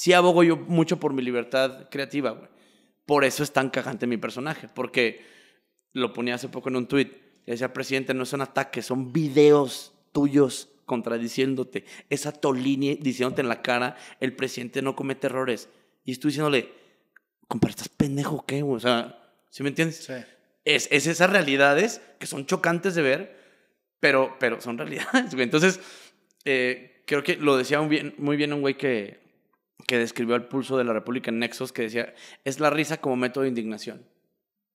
sí abogo yo mucho por mi libertad creativa, güey. Por eso es tan cagante mi personaje, porque lo ponía hace poco en un tweet Decía, presidente, no son ataques, son videos tuyos contradiciéndote. Esa Tolini diciéndote en la cara, el presidente no comete errores. Y estoy diciéndole, compadre, ¿estás pendejo qué? O sea, ¿sí me entiendes? Sí. Es, esas realidades que son chocantes de ver, pero, pero son realidades, güey. Entonces, eh, creo que lo decía muy bien, muy bien un güey que, que describió el pulso de la República en Nexos, que decía, es la risa como método de indignación.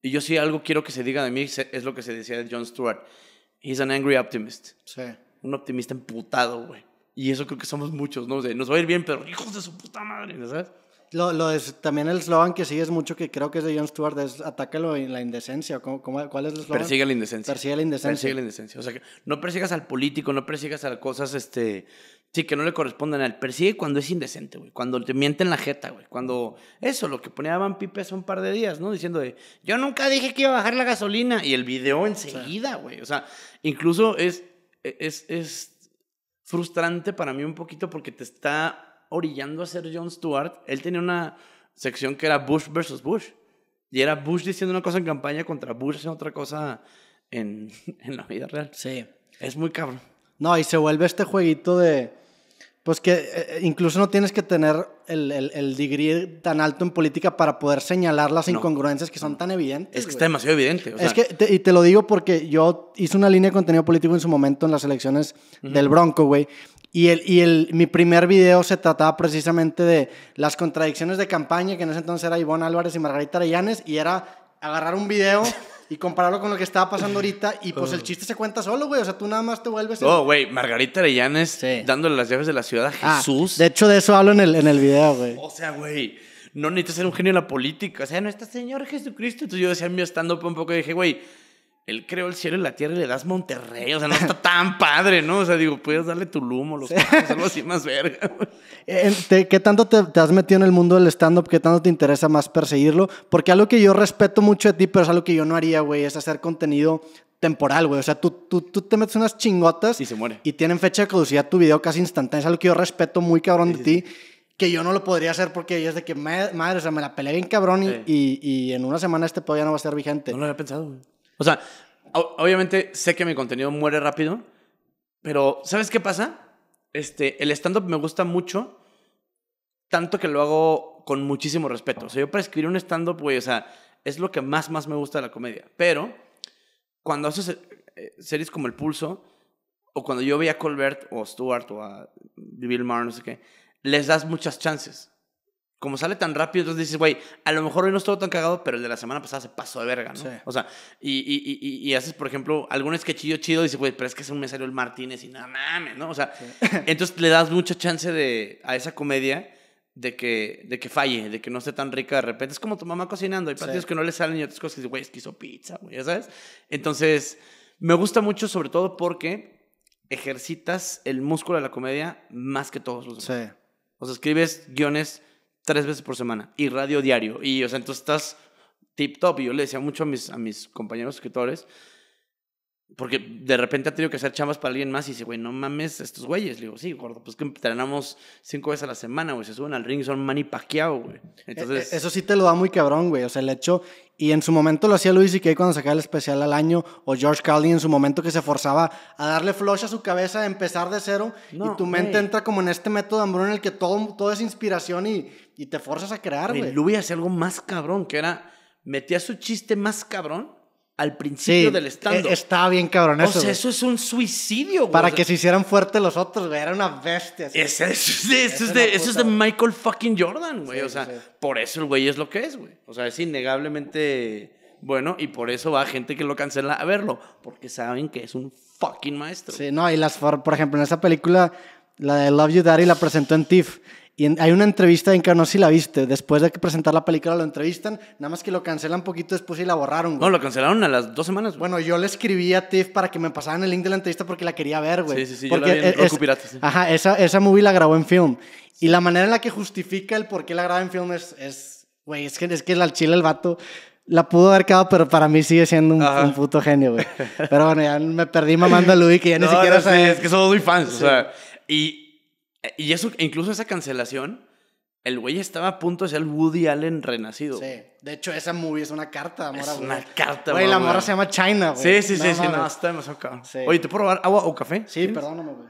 Y yo sí algo quiero que se diga de mí, es lo que se decía de John Stewart. He's an angry optimist. Sí. Un optimista emputado, güey. Y eso creo que somos muchos, ¿no? O nos va a ir bien, pero hijos de su puta madre, ¿no sabes? Lo, lo también el eslogan que sigues mucho, que creo que es de John Stewart, es atácalo en la indecencia. cuál es el eslogan? Persigue la indecencia. Persigue la indecencia. Persigue la indecencia. O sea, que no persigas al político, no persigas a cosas este, Sí, que no le corresponden a él. Persigue cuando es indecente, güey. Cuando te mienten la jeta, güey. Cuando. Eso, lo que ponía Van Pipe hace un par de días, ¿no? Diciendo de. Yo nunca dije que iba a bajar la gasolina. Y el video enseguida, güey. O sea, incluso e, es. Es, frustrante para mí un poquito porque te está orillando a ser John Stewart. Él tenía una sección que era Bush versus Bush. Y era Bush diciendo una cosa en campaña contra Bush haciendo otra cosa en, en la vida real. Sí. Es muy cabrón. No, y se vuelve este jueguito de pues que eh, eh, incluso no tienes que tener el, el, el, degree tan alto en política para poder señalar las incongruencias que son tan evidentes. Es que está demasiado evidente. Es que, y te lo digo porque yo hice una línea de contenido político en su momento en las elecciones del Bronco, güey. Y, el, y el, mi primer video se trataba precisamente de las contradicciones de campaña, que en ese entonces era Ivonne Álvarez y Margarita Arellanes, y era agarrar un video y compararlo con lo que estaba pasando ahorita y pues el oh. chiste se cuenta solo, güey. O sea, tú nada más te vuelves... Oh, güey, Margarita Arellanes dándole las llaves de la ciudad a ah, Jesús. de hecho, de eso hablo en el, en el video, güey. O sea, güey, no necesitas ser un genio en la política. O sea, no está Señor Jesucristo. Entonces yo decía, mío, estando un poco, dije, güey él creó el cielo y la tierra y le das Monterrey. O sea, no está tan padre, ¿no? O sea, digo, puedes darle tu o los algo así más verga. Eh, ¿Qué tanto te, has metido en el mundo del stand-up? ¿Qué tanto te interesa más perseguirlo? Porque algo que yo respeto mucho de ti, pero es algo que yo no haría, güey, es hacer contenido temporal, güey. O sea, tú, tú, tú, te metes unas chingotas. Y se muere. Y tienen fecha de caducidad tu video casi instantánea. Es algo que yo respeto muy cabrón de ti que yo no lo podría hacer porque es de que madre, o sea, me la peleé bien cabrón y, y, en una semana este podía no va a ser vigente. No lo había pensado, güey. O sea, obviamente sé que mi contenido muere rápido, pero ¿sabes qué pasa? Este, el stand-up me gusta mucho, tanto que lo hago con muchísimo respeto. O sea, yo para escribir un stand-up, güey, o sea, es lo que más, más me gusta de la comedia. Pero cuando haces eh, series como El Pulso, o cuando yo veía a Colbert o Stewart o a Bill Maher, no sé qué, les das muchas chances como sale tan rápido, entonces dices, güey, a lo mejor hoy no estuvo tan cagado, pero el de la semana pasada se pasó de verga, ¿no? O sea, y, y, y, haces, por ejemplo, algún sketchillo chido, y dices, güey, pero es que es un mesario el Martínez y nada mames, ¿no? O sea, entonces le das mucha chance de, a esa comedia de que, de que falle, de que no esté tan rica de repente. Es como tu mamá cocinando, hay partidos que no le salen y otras cosas que dices, güey, es que hizo pizza, güey, ¿sabes? Entonces, me gusta mucho, sobre todo porque ejercitas el músculo de la comedia más que todos los demás. Sí. O sea, escribes guiones tres veces por semana y radio diario. Y, o sea, entonces estás tip top. Y yo le decía mucho a mis, a mis compañeros escritores, porque de repente ha tenido que hacer chambas para alguien más y dice, güey, no mames estos güeyes. Le digo, sí, gordo, pues que entrenamos cinco veces a la semana, güey, se suben al ring, son mani güey. Entonces... E, e, eso sí te lo da muy cabrón, güey, o sea, el hecho... Y en su momento lo hacía Luis y que cuando sacaba el especial al año, o George Carlin en su momento que se forzaba a darle flush a su cabeza, a empezar de cero, y tu mente entra como en este método hambruna en el que todo, todo es inspiración y y te forzas a crear, güey. Louis hacía algo más cabrón, que era, metía su chiste más cabrón al principio del stand. -up. E, estaba bien cabrón eso. O sea, eso es un suicidio, güey. Para que se hicieran fuertes los otros, güey. Era una bestia. Es, es, eso, de, es de Michael fucking Jordan, güey. o sea, por eso el güey es lo que es, güey. O sea, es innegablemente bueno y por eso va gente que lo cancela a verlo. Porque saben que es un fucking maestro. Sí, no, y las, por ejemplo, en esa película, la de Love You Daddy la presentó en TIFF. Y hay una entrevista en que no sé si la viste. Después de que presentar la película lo entrevistan, nada más que lo cancelan poquito después y la borraron, No, lo cancelaron a las dos semanas. Bueno, yo le escribí a Tiff para que me pasaran el link de la entrevista porque la quería ver, güey. Sí, sí, sí. Porque yo la vi es, sí. Ajá, esa, esa movie la grabó en film. Y la manera en la que justifica el por qué la graba en film es, es güey, es que, es que al chile el vato la pudo haber quedado, pero para mí sigue siendo un, puto genio, güey. Pero bueno, ya me perdí mamando a Luis, que ya ni siquiera Es que somos muy fans, o sea. Y eh, y eso, incluso esa cancelación, el güey estaba a punto de ser el Woody Allen renacido. Sí. De hecho, esa movie es una carta amor Es una carta, güey. Güey, la morra se llama China, güey. Sí, sí, sí, sí, no, está demasiado caro. Oye, ¿te puedo robar agua o café? Sí, perdóname, güey.